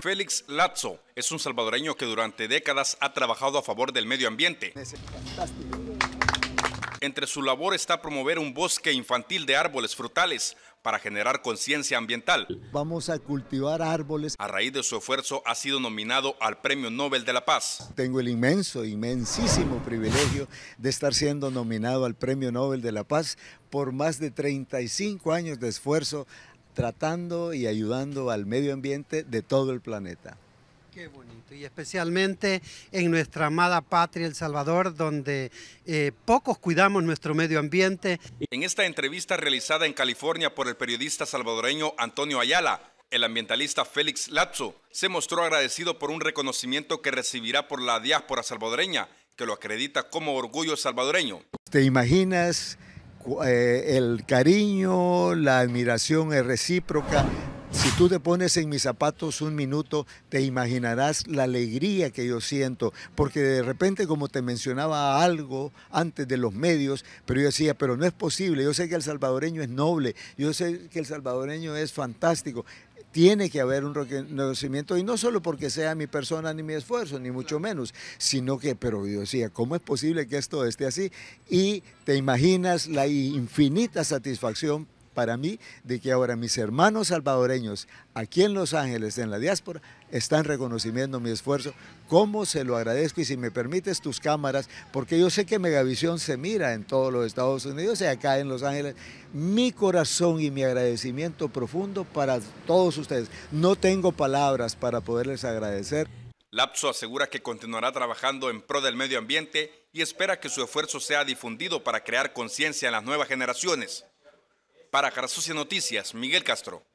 Félix Latzo es un salvadoreño que durante décadas ha trabajado a favor del medio ambiente. Entre su labor está promover un bosque infantil de árboles frutales para generar conciencia ambiental. Vamos a cultivar árboles. A raíz de su esfuerzo ha sido nominado al Premio Nobel de la Paz. Tengo el inmenso, inmensísimo privilegio de estar siendo nominado al Premio Nobel de la Paz por más de 35 años de esfuerzo tratando y ayudando al medio ambiente de todo el planeta. Qué bonito, y especialmente en nuestra amada patria El Salvador, donde eh, pocos cuidamos nuestro medio ambiente. En esta entrevista realizada en California por el periodista salvadoreño Antonio Ayala, el ambientalista Félix Lazo se mostró agradecido por un reconocimiento que recibirá por la diáspora salvadoreña, que lo acredita como orgullo salvadoreño. ¿Te imaginas eh, el cariño, la admiración es recíproca. Si tú te pones en mis zapatos un minuto, te imaginarás la alegría que yo siento, porque de repente, como te mencionaba algo antes de los medios, pero yo decía, pero no es posible, yo sé que el salvadoreño es noble, yo sé que el salvadoreño es fantástico, tiene que haber un reconocimiento y no solo porque sea mi persona ni mi esfuerzo, ni mucho menos, sino que, pero yo decía, ¿cómo es posible que esto esté así? Y te imaginas la infinita satisfacción para mí de que ahora mis hermanos salvadoreños aquí en Los Ángeles, en la diáspora, están reconociendo mi esfuerzo. ¿Cómo se lo agradezco? Y si me permites tus cámaras, porque yo sé que Megavisión se mira en todos los Estados Unidos y acá en Los Ángeles. Mi corazón y mi agradecimiento profundo para todos ustedes. No tengo palabras para poderles agradecer. Lapso asegura que continuará trabajando en pro del medio ambiente y espera que su esfuerzo sea difundido para crear conciencia en las nuevas generaciones. Para Carasucia Noticias, Miguel Castro.